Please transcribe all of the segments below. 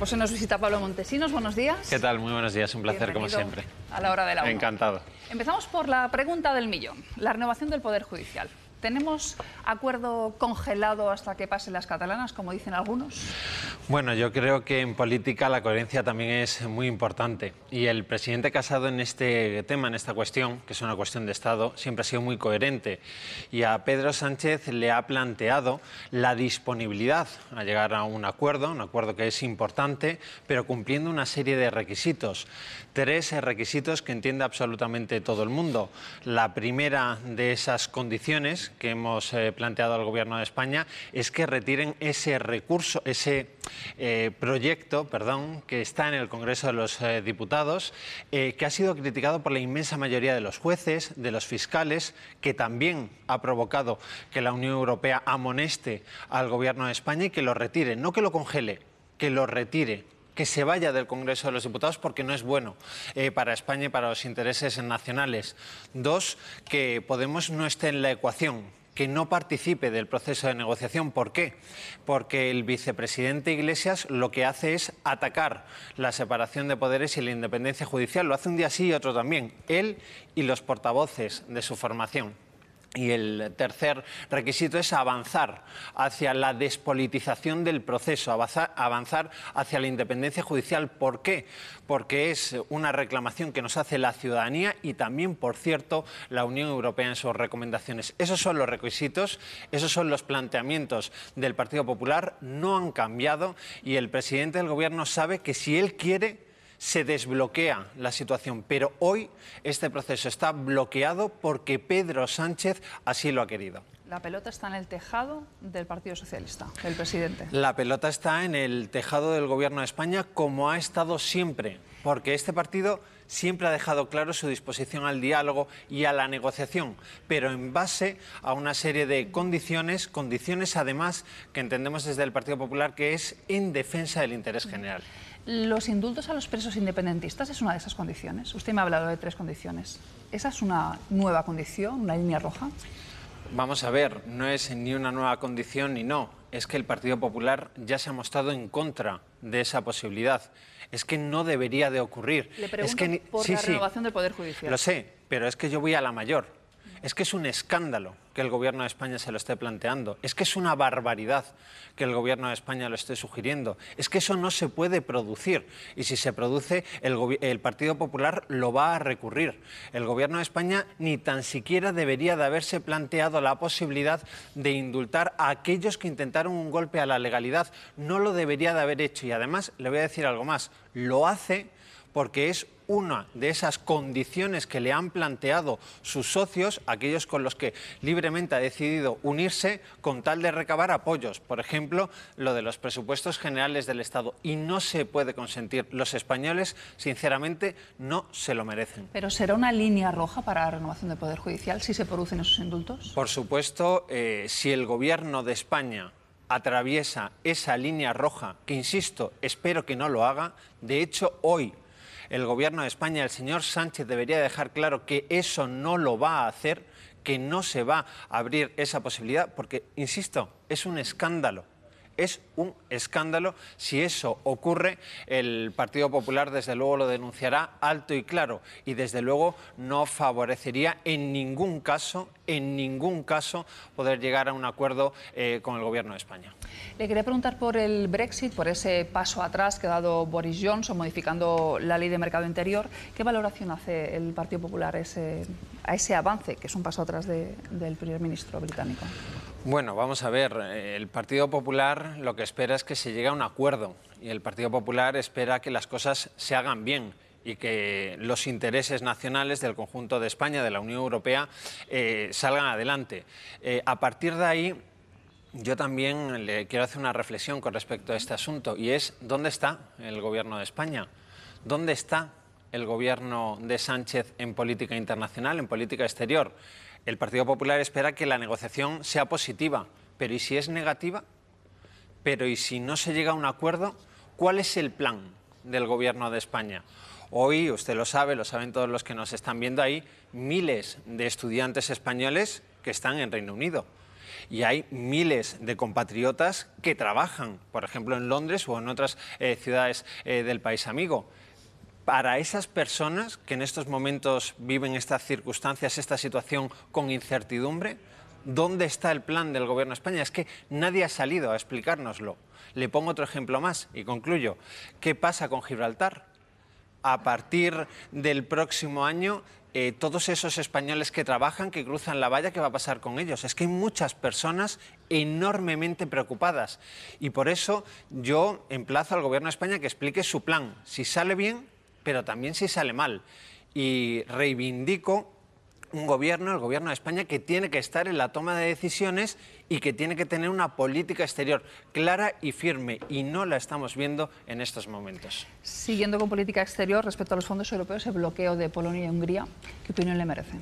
pues se nos visita Pablo Montesinos. Buenos días. ¿Qué tal? Muy buenos días. Un placer, como siempre. A la hora de la Encantado. Empezamos por la pregunta del millón. La renovación del Poder Judicial. ¿Tenemos acuerdo congelado hasta que pasen las catalanas, como dicen algunos? Bueno, yo creo que en política la coherencia también es muy importante. Y el presidente Casado en este tema, en esta cuestión, que es una cuestión de Estado, siempre ha sido muy coherente. Y a Pedro Sánchez le ha planteado la disponibilidad a llegar a un acuerdo, un acuerdo que es importante, pero cumpliendo una serie de requisitos. Tres requisitos que entiende absolutamente todo el mundo. La primera de esas condiciones que hemos eh, planteado al Gobierno de España es que retiren ese recurso, ese eh, proyecto, perdón, que está en el Congreso de los eh, Diputados, que ha sido criticado por la inmensa mayoría de los jueces, de los fiscales, que también ha provocado que la Unión Europea amoneste al Gobierno de España y que lo retire, no que lo congele, que lo retire que se vaya del Congreso de los Diputados porque no es bueno eh, para España y para los intereses nacionales. Dos, que Podemos no esté en la ecuación que no participe del proceso de negociación. ¿Por qué? Porque el vicepresidente Iglesias lo que hace es atacar la separación de poderes y la independencia judicial. Lo hace un día sí y otro también, él y los portavoces de su formación. Y el tercer requisito es avanzar hacia la despolitización del proceso, avanzar hacia la independencia judicial. ¿Por qué? Porque es una reclamación que nos hace la ciudadanía y también, por cierto, la Unión Europea en sus recomendaciones. Esos son los requisitos, esos son los planteamientos del Partido Popular, no han cambiado y el presidente del Gobierno sabe que si él quiere se desbloquea la situación, pero hoy este proceso está bloqueado porque Pedro Sánchez así lo ha querido. La pelota está en el tejado del Partido Socialista, el presidente. La pelota está en el tejado del Gobierno de España, como ha estado siempre, porque este partido siempre ha dejado claro su disposición al diálogo y a la negociación, pero en base a una serie de condiciones, condiciones además que entendemos desde el Partido Popular que es en defensa del interés general. ¿Los indultos a los presos independentistas es una de esas condiciones? Usted me ha hablado de tres condiciones. ¿Esa es una nueva condición, una línea roja? Vamos a ver, no es ni una nueva condición ni no. Es que el Partido Popular ya se ha mostrado en contra de esa posibilidad. Es que no debería de ocurrir. Le que, por la renovación del Poder Judicial. Lo sé, pero es que yo voy a la mayor. Es que es un escándalo que el Gobierno de España se lo esté planteando. Es que es una barbaridad que el Gobierno de España lo esté sugiriendo. Es que eso no se puede producir. Y si se produce, el, Partido Popular lo va a recurrir. El Gobierno de España ni tan siquiera debería de haberse planteado la posibilidad de indultar a aquellos que intentaron un golpe a la legalidad. No lo debería de haber hecho. Y además, le voy a decir algo más. Lo hace porque es una de esas condiciones que le han planteado sus socios, aquellos con los que libremente ha decidido unirse con tal de recabar apoyos, por ejemplo, lo de los presupuestos generales del Estado. Y no se puede consentir. Los españoles, sinceramente, no se lo merecen. ¿Pero será una línea roja para la renovación del Poder Judicial si se producen esos indultos? Por supuesto, eh, si el Gobierno de España atraviesa esa línea roja, que insisto, espero que no lo haga, de hecho hoy el gobierno de España, el señor Sánchez, debería dejar claro que eso no lo va a hacer, que no se va a abrir esa posibilidad, porque, insisto, es un escándalo es un escándalo. Si eso ocurre, el Partido Popular desde luego lo denunciará alto y claro y desde luego no favorecería en ningún caso, en ningún caso, poder llegar a un acuerdo eh, con el Gobierno de España. Le quería preguntar por el Brexit, por ese paso atrás que ha dado Boris Johnson modificando la ley de mercado interior. ¿Qué valoración hace el Partido Popular a ese avance, que es un paso atrás del primer ministro británico? Bueno, vamos a ver, eh, el Partido Popular lo que espera es que se llegue a un acuerdo y el Partido Popular espera que las cosas se hagan bien y que los intereses nacionales del conjunto de España, de la Unión Europea, eh, salgan adelante. Eh, a partir de ahí, yo también le quiero hacer una reflexión con respecto a este asunto y es ¿dónde está el Gobierno de España? ¿Dónde está el Gobierno de Sánchez en política internacional, en política exterior? El Partido Popular espera que la negociación sea positiva, pero ¿y si es negativa? Pero ¿y si no se llega a un acuerdo? ¿Cuál es el plan del Gobierno de España? Hoy, usted lo sabe, lo saben todos los que nos están viendo, ahí, miles de estudiantes españoles que están en Reino Unido. Y hay miles de compatriotas que trabajan, por ejemplo, en Londres o en otras eh, ciudades eh, del país amigo para esas personas que en estos momentos viven estas circunstancias, esta situación con incertidumbre, ¿dónde está el plan del Gobierno de España? Es que nadie ha salido a explicárnoslo. Le pongo otro ejemplo más y concluyo. ¿Qué pasa con Gibraltar? A partir del próximo año, eh, todos esos españoles que trabajan, que cruzan la valla, ¿qué va a pasar con ellos? Es que hay muchas personas enormemente preocupadas. Y por eso yo emplazo al Gobierno de España que explique su plan. Si sale bien, pero también si sale mal. Y reivindico un gobierno, el gobierno de España, que tiene que estar en la toma de decisiones y que tiene que tener una política exterior clara y firme, y no la estamos viendo en estos momentos. Siguiendo con política exterior, respecto a los fondos europeos, el bloqueo de Polonia y Hungría, ¿qué opinión le merecen?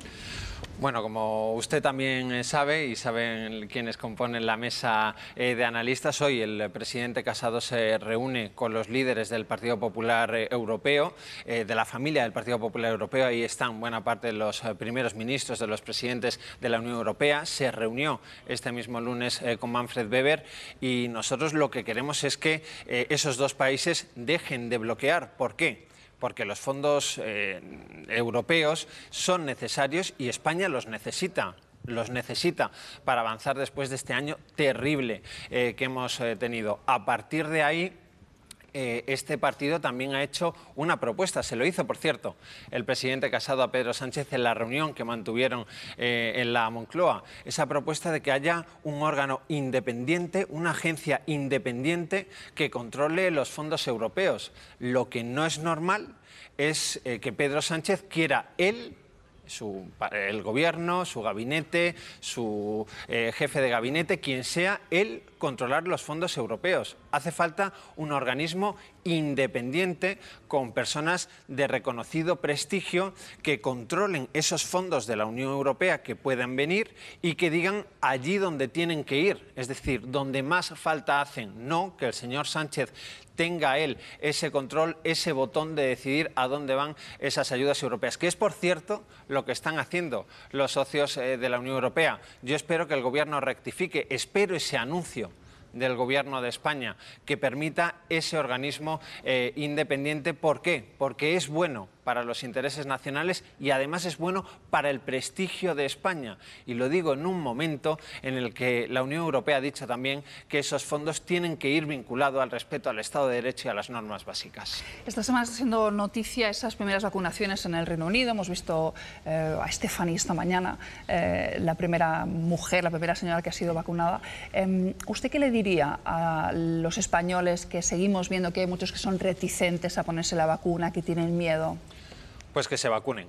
Bueno, como usted también eh, sabe y saben quienes componen la mesa eh, de analistas, hoy el presidente Casado se reúne con los líderes del Partido Popular eh, Europeo, de la familia del Partido Popular Europeo. Ahí están buena parte de los primeros ministros, de los presidentes de la Unión Europea. Se reunió este mismo lunes con Manfred Weber y nosotros lo que queremos es que esos dos países dejen de bloquear. ¿Por qué? porque los fondos eh, europeos son necesarios y España los necesita los necesita para avanzar después de este año terrible eh, que hemos eh, tenido. A partir de ahí, eh, este partido también ha hecho una propuesta. Se lo hizo, por cierto, el presidente Casado a Pedro Sánchez en la reunión que mantuvieron eh, en la Moncloa. Esa propuesta de que haya un órgano independiente, una agencia independiente que controle los fondos europeos. Lo que no es normal es eh, que Pedro Sánchez quiera él el gobierno, su gabinete, su jefe de gabinete, quien sea, él controlar los fondos europeos. Hace falta un organismo independiente con personas de reconocido prestigio que controlen esos fondos de la Unión Europea que puedan venir y que digan allí donde tienen que ir, es decir, donde más falta hacen, no que el señor Sánchez tenga él ese control, ese botón de decidir a dónde van esas ayudas europeas, que es, por cierto, lo que están haciendo los socios eh, de la Unión Europea. Yo espero que el Gobierno rectifique, espero ese anuncio del Gobierno de España, que permita ese organismo eh, independiente. ¿Por qué? Porque es bueno para los intereses nacionales y además es bueno para el prestigio de España. Y lo digo en un momento en el que la Unión Europea ha dicho también que esos fondos tienen que ir vinculados al respeto al Estado de Derecho y a las normas básicas. Esta semana está siendo noticia esas primeras vacunaciones en el Reino Unido. Hemos visto eh, a Stephanie esta mañana, eh, la primera mujer, la primera señora que ha sido vacunada. Em, ¿Usted qué le diría a los españoles que seguimos viendo que hay muchos que son reticentes a ponerse la vacuna, que tienen miedo? Pues que se vacunen.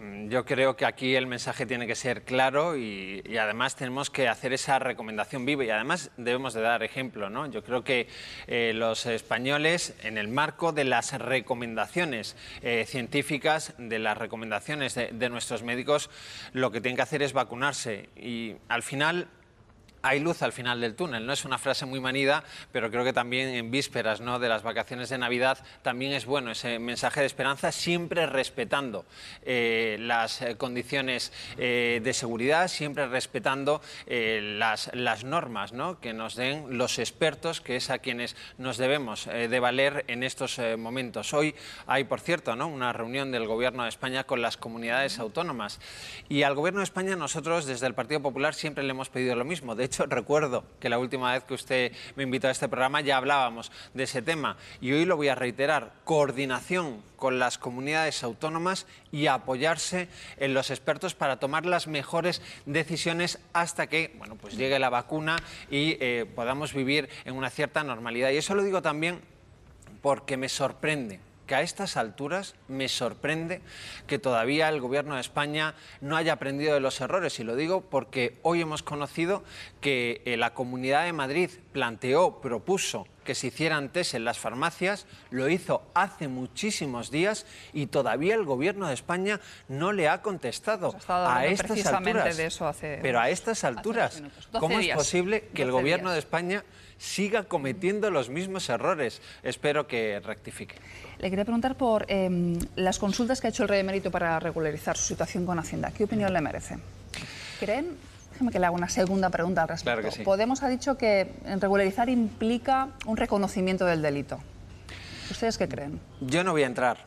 Mm, yo creo que aquí el mensaje tiene que ser claro y, además tenemos que hacer esa recomendación viva y además debemos de dar ejemplo. ¿no? Yo creo que eh, los españoles, en el marco de las recomendaciones eh, científicas, de las recomendaciones de, de nuestros médicos, lo que tienen que hacer es vacunarse y al final hay luz al final del túnel. No es una frase muy manida, pero creo que también en vísperas ¿no? de las vacaciones de Navidad también es bueno ese mensaje de esperanza, siempre respetando eh, las eh, condiciones eh, de seguridad, siempre respetando las, las, normas que nos den los expertos, que es a quienes nos debemos de valer en estos momentos. Hoy hay, por cierto, ¿no? una reunión del Gobierno de España con las comunidades autónomas y al Gobierno de España nosotros desde el Partido Popular siempre le hemos pedido lo mismo hecho, recuerdo que la última vez que usted me invitó a este programa ya hablábamos de ese tema y hoy lo voy a reiterar, coordinación con las comunidades autónomas y apoyarse en los expertos para tomar las mejores decisiones hasta que bueno, pues llegue la vacuna y eh, podamos vivir en una cierta normalidad. Y eso lo digo también porque me sorprende que a estas alturas me sorprende que todavía el Gobierno de España no haya aprendido de los errores. Y lo digo porque hoy hemos conocido que eh, la Comunidad de Madrid planteó, propuso que se hicieran test en las farmacias, lo hizo hace muchísimos días y todavía el gobierno de España no le ha contestado a De eso hace, pero a estas alturas, ¿cómo es posible que el gobierno de España siga cometiendo los mismos errores? Espero que rectifique. Le quería preguntar por em, las consultas que ha hecho el rey de mérito para regularizar su situación con Hacienda. ¿Qué opinión le merece? ¿Creen? Déjeme que le haga una segunda pregunta al respecto. Podemos ha dicho que regularizar implica un reconocimiento del delito. ¿Ustedes qué creen? Yo no voy a entrar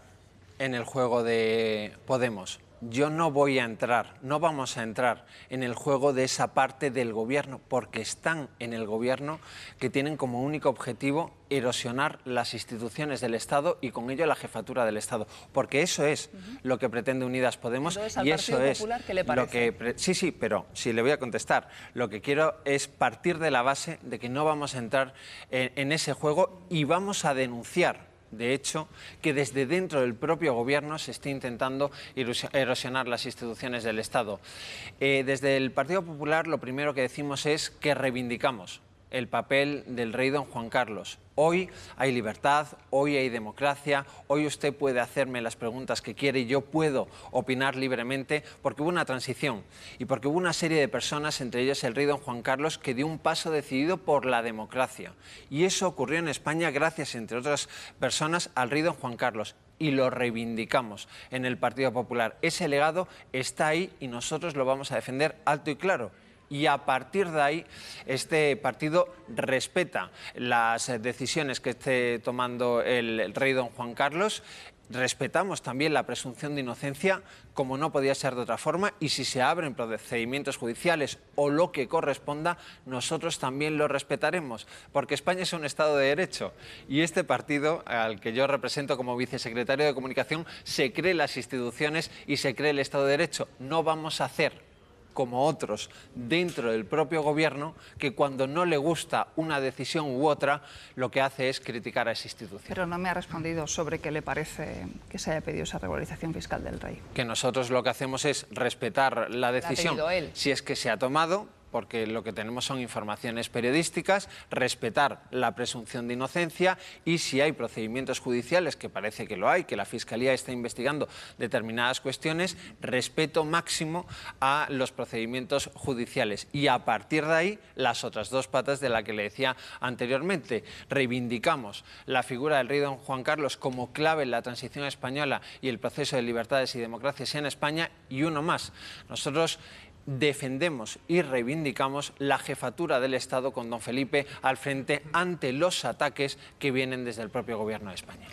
en el juego de Podemos yo no voy a entrar, no vamos a entrar en el juego de esa parte del gobierno, porque están en el gobierno que tienen como único objetivo erosionar las instituciones del Estado y con ello la jefatura del Estado, porque eso es lo que pretende Unidas Podemos y eso es lo que sí, sí, pero si le voy a contestar, lo que quiero es partir de la base de que no vamos a entrar en ese juego y vamos a denunciar de hecho, que desde dentro del propio gobierno se esté intentando erosionar las instituciones del Estado. Eh, desde el Partido Popular lo primero que decimos es que reivindicamos el papel del rey don Juan Carlos. Hoy hay libertad, hoy hay democracia, hoy usted puede hacerme las preguntas que quiere y yo puedo opinar libremente porque hubo una transición y porque hubo una serie de personas, entre ellas el rey don Juan Carlos, que dio un paso decidido por la democracia. Y eso ocurrió en España gracias, entre otras personas, al rey don Juan Carlos y lo reivindicamos en el Partido Popular. Ese legado está ahí y nosotros lo vamos a defender alto y claro y a partir de ahí este partido respeta las decisiones que esté tomando el, rey don Juan Carlos respetamos también la presunción de inocencia como no podía ser de otra forma y si se abren procedimientos judiciales o lo que corresponda, nosotros también lo respetaremos, porque España es un Estado de Derecho y este partido al que yo represento como vicesecretario de Comunicación se cree las instituciones y se cree el Estado de Derecho. No vamos a hacer como otros dentro del propio gobierno que cuando no le gusta una decisión u otra lo que hace es criticar a esa institución. Pero no me ha respondido sobre qué le parece que se haya pedido esa regularización fiscal del rey. Que nosotros lo que hacemos es respetar la decisión si es que se ha tomado porque lo que tenemos son informaciones periodísticas, respetar la presunción de inocencia y si hay procedimientos judiciales, que parece que lo hay, que la Fiscalía está investigando determinadas cuestiones, respeto máximo a los procedimientos judiciales. Y a partir de ahí, las otras dos patas de la que le decía anteriormente. Reivindicamos la figura del rey don Juan Carlos como clave en la transición española y el proceso de libertades y democracias en España y uno más. Nosotros defendemos y reivindicamos la jefatura del Estado con don Felipe al frente ante los ataques que vienen desde el propio Gobierno de España.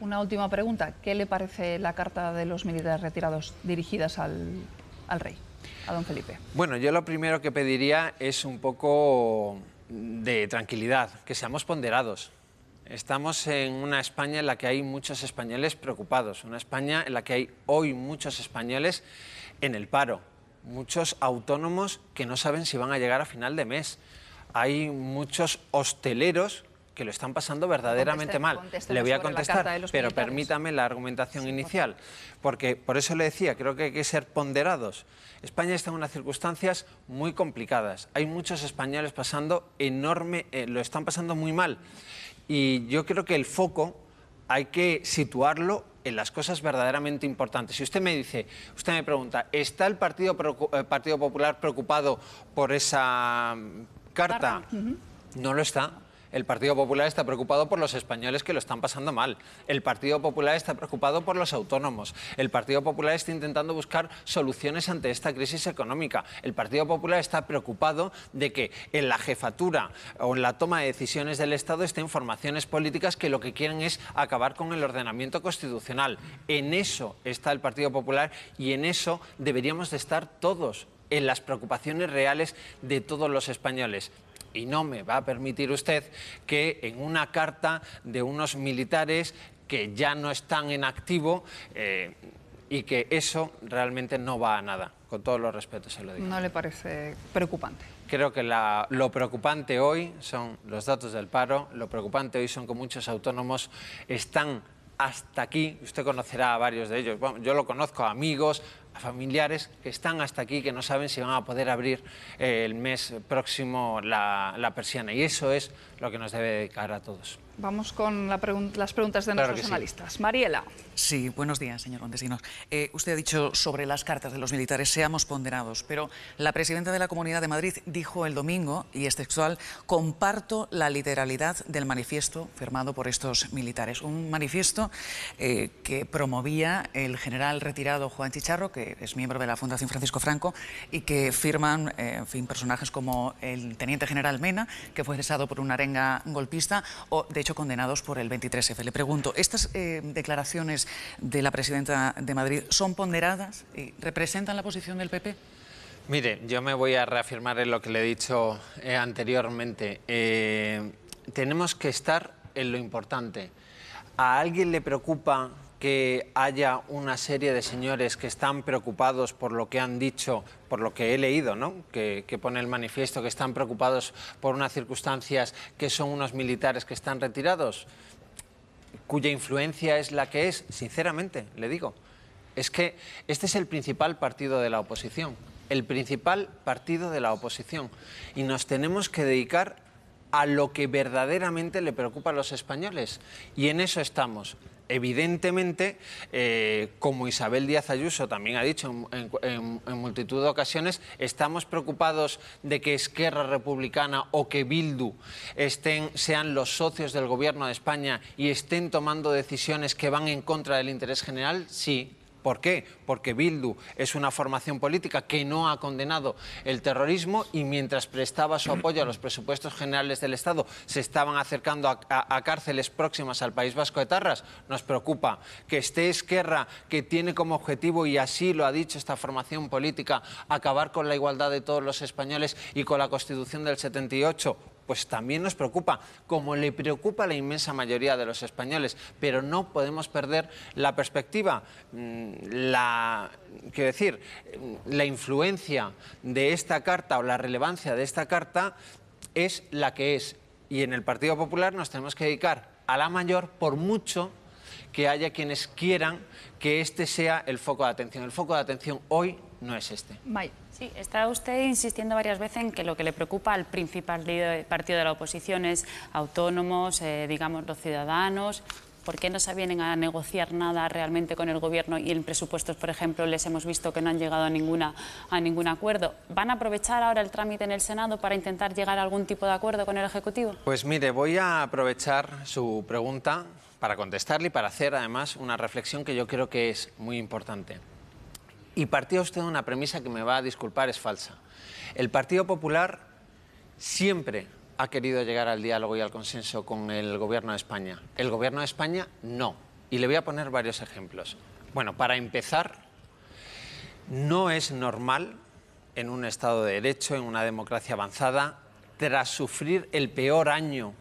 Una última pregunta. ¿Qué le parece la carta de los militares retirados dirigidas al, al rey, a don Felipe? Bueno, yo lo primero que pediría es un poco de tranquilidad, que seamos ponderados. Estamos en una España en la que hay muchos españoles preocupados, una España en la que hay hoy muchos españoles en el paro, muchos autónomos que no saben si van a llegar a final de mes. Hay muchos hosteleros que lo están pasando verdaderamente mal. Le voy a contestar, pero permítame la argumentación inicial, porque por eso le decía, creo que hay que ser ponderados. España está en unas circunstancias muy complicadas. Hay muchos españoles pasando enorme, eh, lo están pasando muy mal. Y yo creo que el foco hay que situarlo en las cosas verdaderamente importantes. Si usted me dice, usted me pregunta, ¿está el Partido, eh, Partido Popular preocupado por esa mm, carta? No lo está. El Partido Popular está preocupado por los españoles que lo están pasando mal. El Partido Popular está preocupado por los autónomos. El Partido Popular está intentando buscar soluciones ante esta crisis económica. El Partido Popular está preocupado de que en la jefatura o en la toma de decisiones del Estado estén formaciones políticas que lo que quieren es acabar con el ordenamiento constitucional. En eso está el Partido Popular y en eso deberíamos de estar todos en las preocupaciones reales de todos los españoles. Y no me va a permitir usted que en una carta de unos militares que ya no están en activo eh, y que eso realmente no va a nada. Con todos los respetos se lo digo. ¿No le parece preocupante? Creo que lo preocupante hoy son los datos del paro, lo preocupante hoy son que muchos autónomos están hasta aquí. Usted conocerá a varios de ellos. yo lo conozco, amigos, a familiares que están hasta aquí, que no saben si van a poder abrir eh, el mes próximo la, la persiana. Y eso es lo que nos debe dedicar a todos. Vamos con la las preguntas de nuestros analistas. Mariela. Sí, buenos días, señor Montesinos. Eh, usted ha dicho sobre las cartas de los militares, seamos ponderados, pero la presidenta de la Comunidad de Madrid dijo el domingo, y es textual, comparto la literalidad del manifiesto firmado por estos militares. Un manifiesto eh, que promovía el general retirado Juan Chicharro, que es miembro de la Fundación Francisco Franco, y que firman eh, fin, personajes como el teniente general Mena, que fue cesado por una arenga golpista, o de hecho condenados por el 23F. Le pregunto, ¿estas eh, declaraciones de la presidenta de Madrid son ponderadas? y ¿Representan la posición del PP? Mire, yo me voy a reafirmar en lo que le he dicho eh, anteriormente. Eh, tenemos que estar en lo importante. ¿A alguien le preocupa que haya una serie de señores que están preocupados por lo que han dicho, por lo que he leído, ¿no? que, que pone el manifiesto, que están preocupados por unas circunstancias que son unos militares que están retirados, cuya influencia es la que es, sinceramente, le digo. Es que este es el principal partido de la oposición, el principal partido de la oposición. Y nos tenemos que dedicar a lo que verdaderamente le preocupa a los españoles. Y en eso estamos evidentemente, eh, como Isabel Díaz Ayuso también ha dicho en, multitud de ocasiones, estamos preocupados de que Esquerra Republicana o que Bildu estén, sean los socios del Gobierno de España y estén tomando decisiones que van en contra del interés general, sí, ¿Por qué? Porque Bildu es una formación política que no ha condenado el terrorismo y mientras prestaba su apoyo a los presupuestos generales del Estado se estaban acercando a, cárceles próximas al País Vasco de Tarras. Nos preocupa que esté Esquerra, que tiene como objetivo, y así lo ha dicho esta formación política, acabar con la igualdad de todos los españoles y con la Constitución del 78, pues también nos preocupa, como le preocupa a la inmensa mayoría de los españoles. Pero no podemos perder la perspectiva, mm, la, quiero decir, mm, la influencia de esta carta o la relevancia de esta carta es la que es. Y en el Partido Popular nos tenemos que dedicar a la mayor por mucho que haya quienes quieran que este sea el foco de atención. El foco de atención hoy no es este está usted insistiendo varias veces en que lo que le preocupa al principal partido de la oposición es autónomos, eh, digamos, los ciudadanos. ¿Por qué no se vienen a negociar nada realmente con el Gobierno y en presupuestos, por ejemplo, les hemos visto que no han llegado a ningún acuerdo? ¿Van a aprovechar ahora el trámite en el Senado para intentar llegar a algún tipo de acuerdo con el Ejecutivo? Pues mire, voy a aprovechar su pregunta para contestarle y para hacer además una reflexión que yo creo que es muy importante. Y partía usted de una premisa que me va a disculpar, es falsa. El Partido Popular siempre ha querido llegar al diálogo y al consenso con el Gobierno de España. El Gobierno de España no. Y le voy a poner varios ejemplos. Bueno, para empezar, no es normal en un Estado de Derecho, en una democracia avanzada, tras sufrir el peor año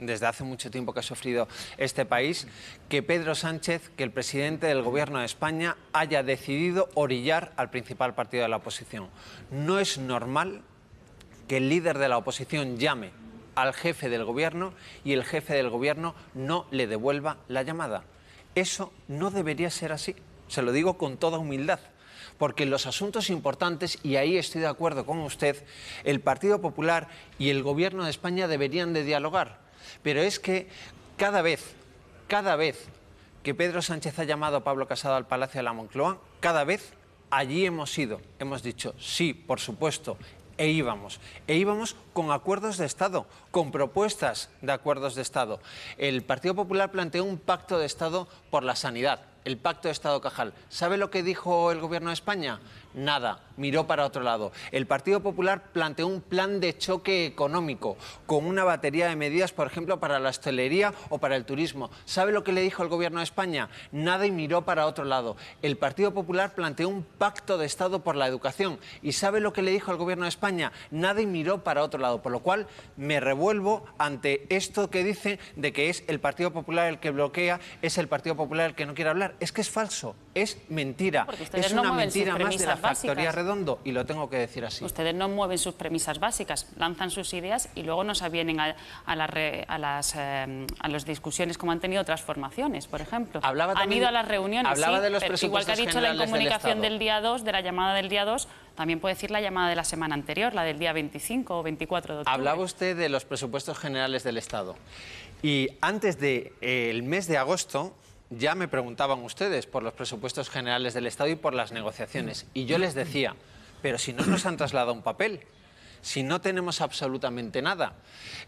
desde hace mucho tiempo que ha sufrido este país, que Pedro Sánchez, que el presidente del Gobierno de España, haya decidido orillar al principal partido de la oposición. No es normal que el líder de la oposición llame al jefe del Gobierno y el jefe del Gobierno no le devuelva la llamada. Eso no debería ser así, se lo digo con toda humildad porque en los asuntos importantes, y ahí estoy de acuerdo con usted, el Partido Popular y el Gobierno de España deberían de dialogar. Pero es que cada vez, cada vez que Pedro Sánchez ha llamado a Pablo Casado al Palacio de la Moncloa, cada vez allí hemos ido, hemos dicho, sí, por supuesto, e íbamos. E íbamos con acuerdos de Estado, con propuestas de acuerdos de Estado. El Partido Popular planteó un pacto de Estado por la sanidad, el pacto de Estado Cajal. ¿Sabe lo que dijo el Gobierno de España? nada, miró para otro lado. El Partido Popular planteó un plan de choque económico con una batería de medidas, por ejemplo, para la hostelería o para el turismo. ¿Sabe lo que le dijo el Gobierno de España? Nada y miró para otro lado. El Partido Popular planteó un pacto de Estado por la educación. ¿Y sabe lo que le dijo el Gobierno de España? Nada y miró para otro lado. Por lo cual me revuelvo ante esto que dice de que es el Partido Popular el que bloquea, es el Partido Popular el que no quiere hablar. Es que es falso, es mentira. Es una mentira más de la Factoría Redondo, y lo tengo que decir así. Ustedes no mueven sus premisas básicas, lanzan sus ideas y luego nos avienen a, a, a las, eh, a las discusiones como han tenido otras formaciones, por ejemplo. Hablaba también, han ido a las reuniones, de igual que ha dicho la incomunicación del, día 2, de la llamada del día 2, también puede decir la llamada de la semana anterior, la del día 25 o 24 de octubre. Hablaba usted de los presupuestos generales del Estado. Y antes del de, eh, mes de agosto, ya me preguntaban ustedes por los presupuestos generales del Estado y por las negociaciones. Y yo les decía, pero si no nos han trasladado un papel, si no tenemos absolutamente nada.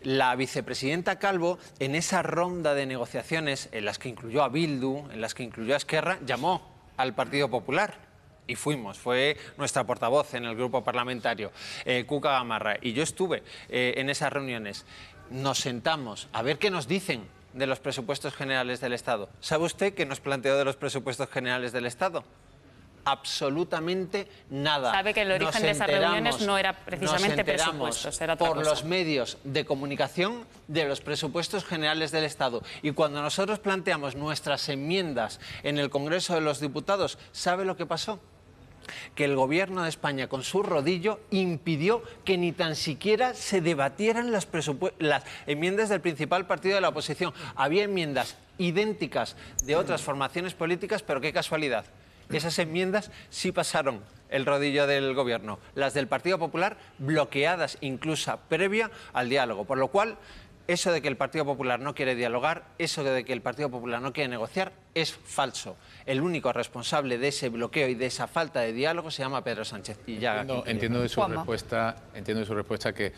La vicepresidenta Calvo, en esa ronda de negociaciones en las que incluyó a Bildu, en las que incluyó a Esquerra, llamó al Partido Popular y fuimos. Fue nuestra portavoz en el grupo parlamentario, eh, Cuca Gamarra, y yo estuve eh, en esas reuniones. Nos sentamos a ver qué nos dicen de los presupuestos generales del Estado. ¿Sabe usted qué nos planteó de los presupuestos generales del Estado? absolutamente nada. Sabe que el origen de esas reuniones no era precisamente presupuestos, era por los medios de comunicación de los presupuestos generales del Estado. Y cuando nosotros planteamos nuestras enmiendas en el Congreso de los Diputados, ¿sabe lo que pasó? que el gobierno de España con su rodillo impidió que ni tan siquiera se debatieran las, enmiendas del principal partido de la oposición. Había enmiendas idénticas de otras formaciones políticas, pero qué casualidad. Esas enmiendas sí pasaron el rodillo del gobierno, las del Partido Popular bloqueadas incluso previa al diálogo, por lo cual eso de que el Partido Popular no quiere dialogar, eso de que el Partido Popular no quiere negociar, es falso. El único responsable de ese bloqueo y de esa falta de diálogo se llama Pedro Sánchez. Y entiendo, de su respuesta, entiendo su respuesta que,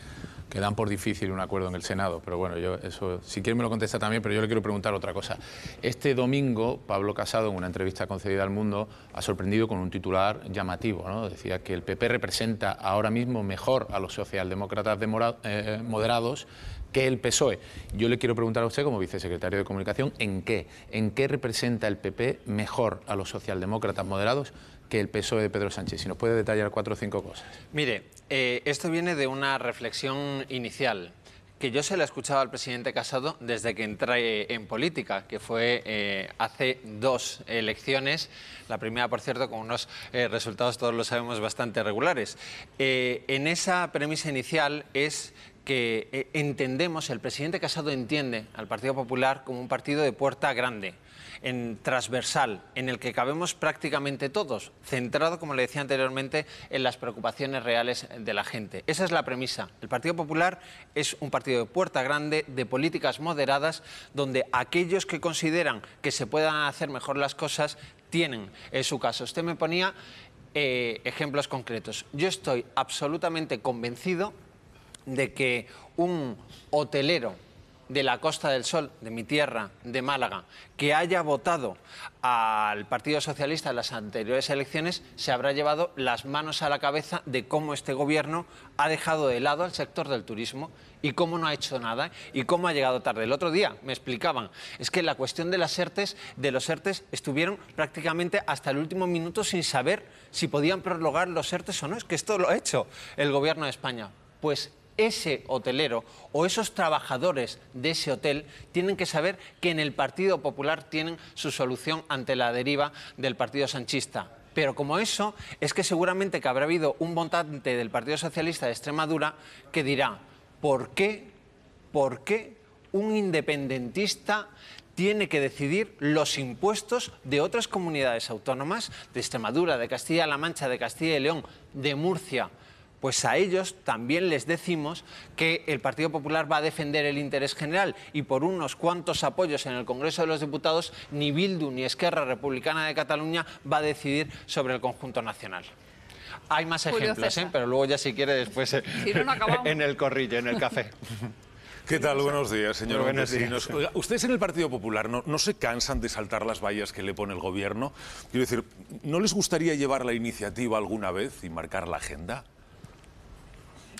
dan por difícil un acuerdo en el Senado, pero bueno, yo eso, si quiere me lo contesta también, pero yo le quiero preguntar otra cosa. Este domingo, Pablo Casado, en una entrevista concedida al Mundo, ha sorprendido con un titular llamativo, ¿no? Decía que el PP representa ahora mismo mejor a los socialdemócratas eh, eh, moderados que el PSOE. Yo le quiero preguntar a usted, como vicesecretario de Comunicación, ¿en qué? ¿En qué representa el PP mejor a los socialdemócratas moderados que el PSOE de Pedro Sánchez? Si nos puede detallar cuatro o cinco cosas. Mire, eh, esto viene de una reflexión inicial que yo se la he escuchado al presidente Casado desde que entré en política, que fue eh, hace dos elecciones, la primera, por cierto, con unos eh, resultados, todos lo sabemos, bastante regulares. en esa premisa inicial es que eh, entendemos, el presidente Casado entiende al Partido Popular como un partido de puerta grande, en transversal, en el que cabemos prácticamente todos, centrado, como le decía anteriormente, en las preocupaciones reales de la gente. Esa es la premisa. El Partido Popular es un partido de puerta grande, de políticas moderadas, donde aquellos que consideran que se puedan hacer mejor las cosas tienen en su caso. Usted me ponía eh, ejemplos concretos. Yo estoy absolutamente convencido de que un hotelero de la Costa del Sol, de mi tierra, de Málaga, que haya votado al Partido Socialista en las anteriores elecciones, se habrá llevado las manos a la cabeza de cómo este gobierno ha dejado de lado al sector del turismo y cómo no ha hecho nada y cómo ha llegado tarde. El otro día me explicaban, es que la cuestión de las de los ERTES estuvieron prácticamente hasta el último minuto sin saber si podían prorrogar los ERTES o no. Es que esto lo ha hecho el gobierno de España. Pues ese hotelero o esos trabajadores de ese hotel tienen que saber que en el Partido Popular tienen su solución ante la deriva del Partido Sanchista. Pero como eso, es que seguramente que habrá habido un votante del Partido Socialista de Extremadura que dirá, ¿por qué, por qué un independentista tiene que decidir los impuestos de otras comunidades autónomas, de Extremadura, de Castilla-La Mancha, de Castilla y León, de Murcia? pues a ellos también les decimos que el Partido Popular va a defender el interés general y por unos cuantos apoyos en el Congreso de los Diputados ni Bildu ni Esquerra Republicana de Cataluña va a decidir sobre el conjunto nacional. Hay más ejemplos, ¿eh? pero luego ya si quiere después eh, en el corrillo, en el café. ¿Qué tal? Buenos días, señor ustedes en el Partido Popular ¿no, no se cansan de saltar las vallas que le pone el gobierno. Quiero decir, ¿no les gustaría llevar la iniciativa alguna vez y marcar la agenda?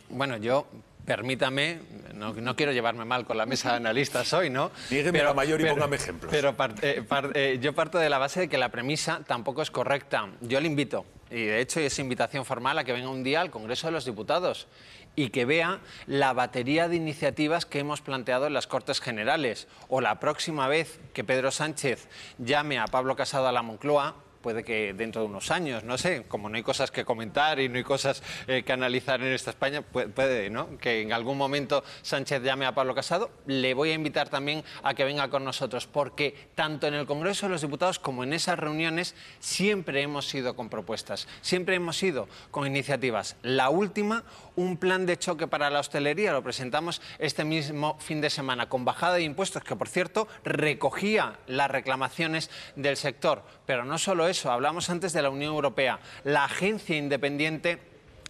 Bueno, yo permítame, no, quiero llevarme mal con la mesa de analistas hoy, ¿no? Dígame pero, la mayor y póngame ejemplos. Pero eh, eh, yo parto de la base de que la premisa tampoco es correcta. Yo le invito, y de hecho es invitación formal a que venga un día al Congreso de los Diputados y que vea la batería de iniciativas que hemos planteado en las Cortes Generales. O la próxima vez que Pedro Sánchez llame a Pablo Casado a la Moncloa, puede que dentro de unos años, no sé, como no hay cosas que comentar y no hay cosas eh, que analizar en esta España, puede, ¿no? Que en algún momento Sánchez llame a Pablo Casado. Le voy a invitar también a que venga con nosotros, porque tanto en el Congreso de los Diputados como en esas reuniones siempre hemos ido con propuestas, siempre hemos ido con iniciativas. La última, un plan de choque para la hostelería, lo presentamos este mismo fin de semana, con bajada de impuestos, que por cierto recogía las reclamaciones del sector. Pero no solo hablamos antes de la Unión Europea, la agencia independiente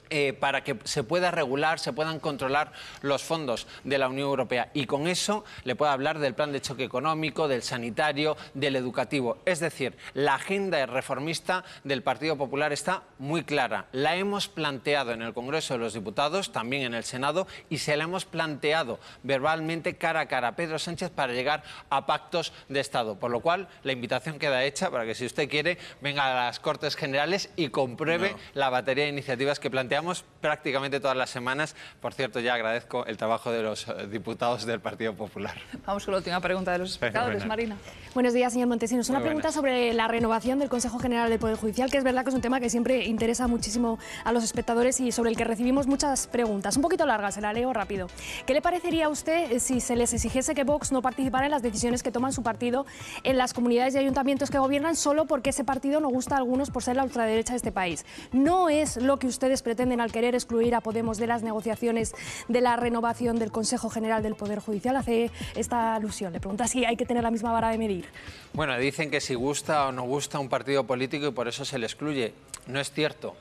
eh, para que se pueda regular, se puedan controlar los fondos de la Unión Europea. Y con eso le puedo hablar del plan de choque económico, del sanitario, del educativo. Es decir, la agenda reformista del Partido Popular está muy clara. La hemos planteado en el Congreso de los Diputados, también en el Senado, y se la hemos planteado verbalmente cara a cara a Pedro Sánchez para llegar a pactos de Estado. Por lo cual, la invitación queda hecha para que si usted quiere, venga a las Cortes Generales y compruebe la batería de iniciativas que planteamos prácticamente todas las semanas. Por cierto, ya agradezco el trabajo de los eh, diputados del Partido Popular. Vamos con la última pregunta de los espectadores, Marina. Buenos días, señor Montesinos. Una pregunta sobre la renovación del Consejo General del Poder Judicial, que es verdad que es un tema que siempre interesa muchísimo a los espectadores y sobre el que recibimos muchas preguntas. Un poquito larga, se la leo rápido. ¿Qué le parecería a usted eh, si se les exigiese que Vox no participara en las decisiones que toman su partido en las comunidades y ayuntamientos que gobiernan solo porque ese partido no gusta a algunos por ser la ultraderecha de este país? No es lo que ustedes pretenden al querer excluir a Podemos de las negociaciones de la renovación del Consejo General del Poder Judicial hace esta alusión. Le pregunta si hay que tener la misma vara de medir. Bueno, dicen que si gusta o no gusta un partido político y por eso se le excluye. No es cierto.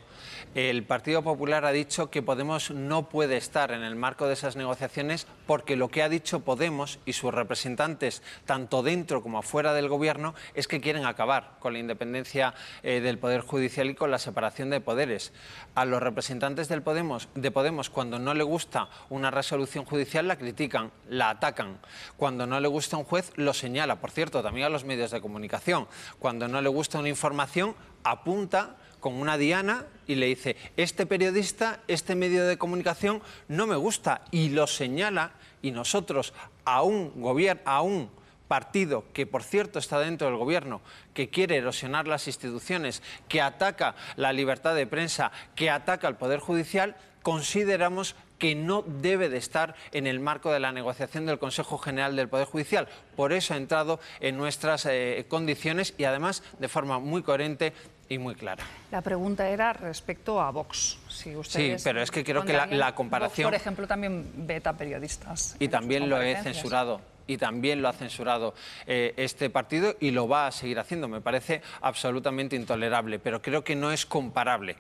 El Partido Popular ha dicho que Podemos no puede estar en el marco de esas negociaciones porque lo que ha dicho Podemos y sus representantes, tanto dentro como afuera del Gobierno, es que quieren acabar con la independencia eh, del Poder Judicial y con la separación de poderes. A los representantes del Podemos, de Podemos, cuando no le gusta una resolución judicial, la critican, la atacan. Cuando no le gusta un juez, lo señala. Por cierto, también a los medios de comunicación. Cuando no le gusta una información, apunta con una diana y le dice, este periodista, este medio de comunicación no me gusta y lo señala y nosotros a un gobierno, a un partido que, por cierto, está dentro del gobierno, que quiere erosionar las instituciones, que ataca la libertad de prensa, que ataca al Poder Judicial, consideramos que no debe de estar en el marco de la negociación del Consejo General del Poder Judicial. Por eso ha entrado en nuestras eh, condiciones y además de forma muy coherente y muy clara. La pregunta era respecto a Vox. Si sí, pero es que creo que la, comparación... por ejemplo, también Beta periodistas. Y también lo he censurado y también lo ha censurado eh, este partido y lo va a seguir haciendo. Me parece absolutamente intolerable, pero creo que no es comparable.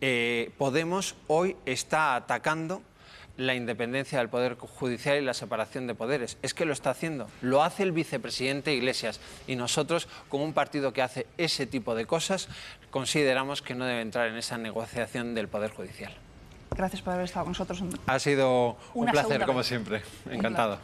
Eh, Podemos hoy está atacando la independencia del Poder Judicial y la separación de poderes. Es que lo está haciendo. Lo hace el vicepresidente Iglesias. Y nosotros, como un partido que hace ese tipo de cosas, consideramos que no debe entrar en esa negociación del Poder Judicial. Gracias por haber estado con nosotros. Ha sido un placer, como siempre. Encantado.